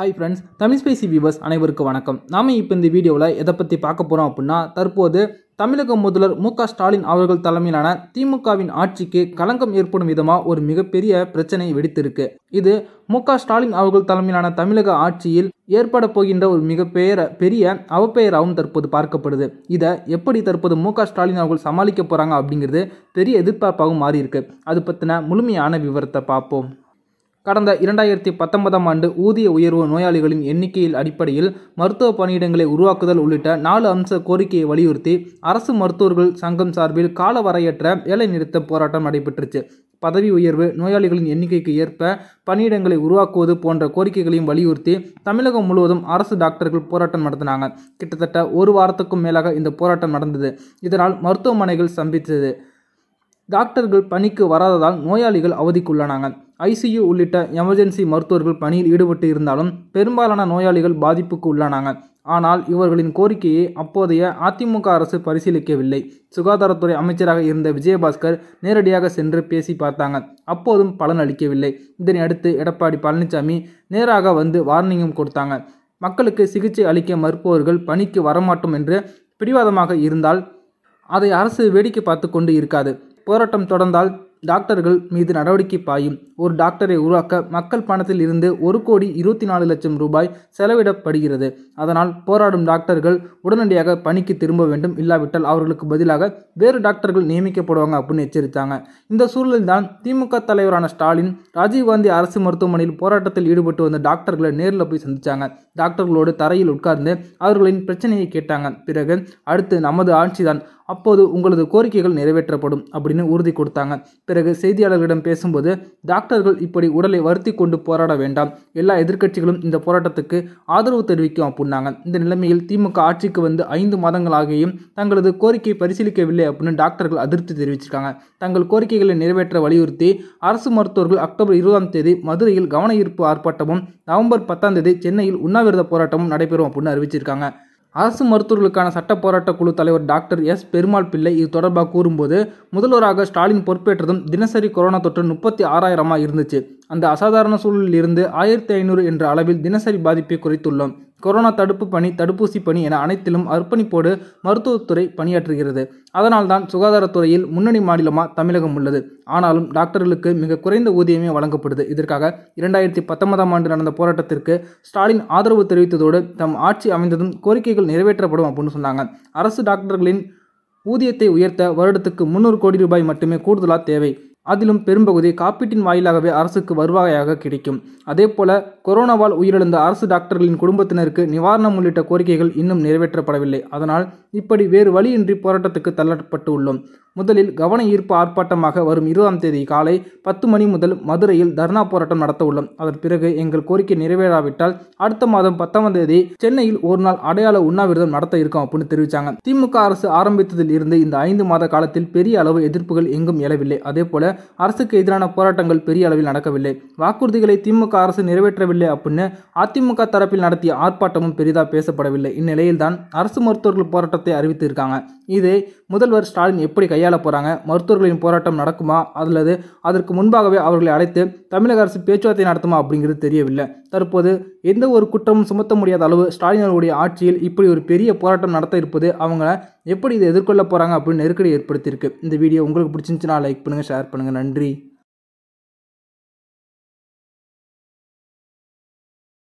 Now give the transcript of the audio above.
hi friends Tamil ஸ்பேசி viewers அனைவருக்கும் வணக்கம் நாம இப்போ இந்த வீடியோவில் எதை பற்றி பார்க்க போகிறோம் அப்படின்னா தற்போது தமிழக முதல்வர் மு ஸ்டாலின் அவர்கள் தலைமையிலான திமுகவின் ஆட்சிக்கு களங்கம் ஏற்படும் விதமாக ஒரு மிகப்பெரிய பிரச்சனை வெடித்திருக்கு இது மு ஸ்டாலின் அவர்கள் தலைமையிலான தமிழக ஆட்சியில் ஏற்பட போகின்ற ஒரு மிகப்பெயர பெரிய அவப்பெயராகவும் தற்போது பார்க்கப்படுது இதை எப்படி தற்போது மு ஸ்டாலின் அவர்கள் சமாளிக்க போகிறாங்க அப்படிங்கிறது பெரிய எதிர்பார்ப்பாகவும் மாறியிருக்கு அது பற்றின முழுமையான விவரத்தை பார்ப்போம் கடந்த இரண்டாயிரத்தி பத்தொன்பதாம் ஆண்டு ஊதிய உயர்வு நோயாளிகளின் எண்ணிக்கையில் அடிப்படையில் மருத்துவ பணியிடங்களை உருவாக்குதல் உள்ளிட்ட நாலு அம்ச கோரிக்கையை வலியுறுத்தி அரசு மருத்துவர்கள் சங்கம் சார்பில் காலவரையற்ற வேலை நிறுத்த போராட்டம் நடைபெற்றுச்சு பதவி உயர்வு நோயாளிகளின் எண்ணிக்கைக்கு ஏற்ப பணியிடங்களை உருவாக்குவது போன்ற கோரிக்கைகளையும் வலியுறுத்தி தமிழகம் முழுவதும் அரசு டாக்டர்கள் போராட்டம் நடத்தினாங்க கிட்டத்தட்ட ஒரு வாரத்துக்கும் மேலாக இந்த போராட்டம் நடந்தது இதனால் மருத்துவமனைகள் சம்பித்தது டாக்டர்கள் பணிக்கு வராததால் நோயாளிகள் அவதிக்குள்ளானாங்க ஐசியு உள்ளிட்ட எமர்ஜென்சி மருத்துவர்கள் பணியில் ஈடுபட்டு இருந்தாலும் பெரும்பாலான நோயாளிகள் பாதிப்புக்கு உள்ளானாங்க ஆனால் இவர்களின் கோரிக்கையை அப்போதைய அதிமுக அரசு பரிசீலிக்கவில்லை சுகாதாரத்துறை அமைச்சராக இருந்த விஜயபாஸ்கர் நேரடியாக சென்று பேசி பார்த்தாங்க அப்போதும் பலன் அளிக்கவில்லை இதனை அடுத்து எடப்பாடி பழனிசாமி நேராக வந்து வார்னிங்கும் கொடுத்தாங்க மக்களுக்கு சிகிச்சை அளிக்க மறுப்பவர்கள் பணிக்கு வரமாட்டோம் என்று பிடிவாதமாக இருந்தால் அதை அரசு வேடிக்கை பார்த்து கொண்டு இருக்காது போராட்டம் தொடர்ந்தால் டாக்டர்கள் மீது நடவடிக்கை பாயும் ஒரு டாக்டரை உருவாக்க மக்கள் பணத்தில் இருந்து ஒரு கோடி இருபத்தி நாலு லட்சம் ரூபாய் செலவிடப்படுகிறது அதனால் போராடும் டாக்டர்கள் உடனடியாக பணிக்கு திரும்ப வேண்டும் இல்லாவிட்டால் அவர்களுக்கு பதிலாக வேறு டாக்டர்கள் நியமிக்கப்படுவாங்க அப்படின்னு எச்சரித்தாங்க இந்த சூழலில் தான் திமுக தலைவரான ஸ்டாலின் ராஜீவ்காந்தி அரசு மருத்துவமனையில் போராட்டத்தில் ஈடுபட்டு வந்த டாக்டர்களை நேரில் போய் சந்தித்தாங்க டாக்டர்களோடு தரையில் உட்கார்ந்து அவர்களின் பிரச்சனையை கேட்டாங்க பிறகு அடுத்து நமது ஆட்சிதான் அப்போது உங்களது கோரிக்கைகள் நிறைவேற்றப்படும் அப்படின்னு உறுதி கொடுத்தாங்க பிறகு செய்தியாளர்களிடம் பேசும்போது டாக்டர்கள் இப்படி உடலை வருத்தி கொண்டு போராட வேண்டாம் எல்லா எதிர்க்கட்சிகளும் இந்த போராட்டத்துக்கு ஆதரவு தெரிவிக்கும் அப்படின்னாங்க இந்த நிலைமையில் திமுக ஆட்சிக்கு வந்து ஐந்து மாதங்களாகியும் தங்களது கோரிக்கை பரிசீலிக்கவில்லை அப்படின்னு டாக்டர்கள் அதிருப்தி தெரிவிச்சிருக்காங்க தங்கள் கோரிக்கைகளை நிறைவேற்ற வலியுறுத்தி அரசு மருத்துவர்கள் அக்டோபர் இருபதாம் தேதி மதுரையில் கவன ஈர்ப்பு ஆர்ப்பாட்டமும் நவம்பர் பத்தாம் தேதி சென்னையில் உண்ணாவிரத போராட்டமும் நடைபெறும் அப்படின்னு அறிவிச்சிருக்காங்க அரசு மருத்துவர்களுக்கான சட்ட போராட்ட குழு தலைவர் டாக்டர் எஸ் பெருமாள் பிள்ளை இது தொடர்பாக கூறும்போது முதல்வராக ஸ்டாலின் பொறுப்பேற்றதும் தினசரி கொரோனா தொற்று முப்பத்தி ஆறாயிரமாக இருந்துச்சு அந்த அசாதாரண சூழலில் இருந்து ஆயிரத்தி ஐநூறு என்ற அளவில் தினசரி பாதிப்பை குறைத்துள்ளோம் கொரோனா தடுப்பு பணி தடுப்பூசி பணி என அனைத்திலும் அர்ப்பணிப்போடு மருத்துவத்துறை பணியாற்றுகிறது அதனால்தான் சுகாதாரத்துறையில் முன்னணி மாநிலமாக தமிழகம் உள்ளது ஆனாலும் டாக்டர்களுக்கு மிக குறைந்த ஊதியமே வழங்கப்படுது இதற்காக இரண்டாயிரத்தி பத்தொன்பதாம் ஆண்டு நடந்த போராட்டத்திற்கு ஸ்டாலின் ஆதரவு தெரிவித்ததோடு தம் ஆட்சி அமைந்ததும் கோரிக்கைகள் நிறைவேற்றப்படும் அப்படின்னு சொன்னாங்க அரசு டாக்டர்களின் ஊதியத்தை உயர்த்த வருடத்துக்கு முந்நூறு கோடி ரூபாய் மட்டுமே கூடுதலாக தேவை அதிலும் பெரும்பகுதி காப்பீட்டின் வாயிலாகவே அரசுக்கு வருவாயாக கிடைக்கும் அதேபோல கொரோனாவால் உயிரிழந்த அரசு டாக்டர்களின் குடும்பத்தினருக்கு நிவாரணம் உள்ளிட்ட கோரிக்கைகள் இன்னும் நிறைவேற்றப்படவில்லை அதனால் இப்படி வேறு வழியின்றி போராட்டத்துக்கு தள்ளப்பட்டு உள்ளோம் முதலில் கவன ஈர்ப்பு ஆர்ப்பாட்டமாக வரும் இருபதாம் தேதி காலை பத்து மணி முதல் மதுரையில் தர்ணா போராட்டம் நடத்த உள்ளோம் அதன் பிறகு எங்கள் கோரிக்கை நிறைவேறாவிட்டால் அடுத்த மாதம் பத்தாம் தேதி சென்னையில் ஒரு நாள் அடையாள உண்ணாவிரதம் நடத்த இருக்கும் அப்படின்னு தெரிவித்தாங்க திமுக அரசு ஆரம்பித்ததில் இருந்து இந்த ஐந்து மாத காலத்தில் பெரிய அளவு எதிர்ப்புகள் எங்கும் எழவில்லை அதே போல அரசுக்கு எதிரான போராட்டங்கள் பெரிய அளவில் நடக்கவில்லை வாக்குறுதிகளை திமுக அரசு நிறைவேற்றவில்லை அப்படின்னு அதிமுக தரப்பில் நடத்திய ஆர்ப்பாட்டமும் பெரிதாக பேசப்படவில்லை இந்நிலையில்தான் அரசு மருத்துவர்கள் போராட்டத்தை அறிவித்திருக்காங்க இதை முதல்வர் ஸ்டாலின் எப்படி கையாள கையாள போகிறாங்க மருத்துவர்களின் போராட்டம் நடக்குமா அல்லது அதற்கு முன்பாகவே அவர்களை அழைத்து தமிழக அரசு பேச்சுவார்த்தை நடத்துமா அப்படிங்கிறது தெரியவில்லை தற்போது எந்த ஒரு குற்றமும் சுமத்த முடியாத அளவு ஸ்டாலின் ஆட்சியில் இப்படி ஒரு பெரிய போராட்டம் நடத்த இருப்பது அவங்க எப்படி இதை எதிர்கொள்ள போகிறாங்க அப்படின்னு நெருக்கடி ஏற்படுத்தியிருக்கு இந்த வீடியோ உங்களுக்கு பிடிச்சிருந்துச்சுன்னா லைக் பண்ணுங்கள் ஷேர் பண்ணுங்கள் நன்றி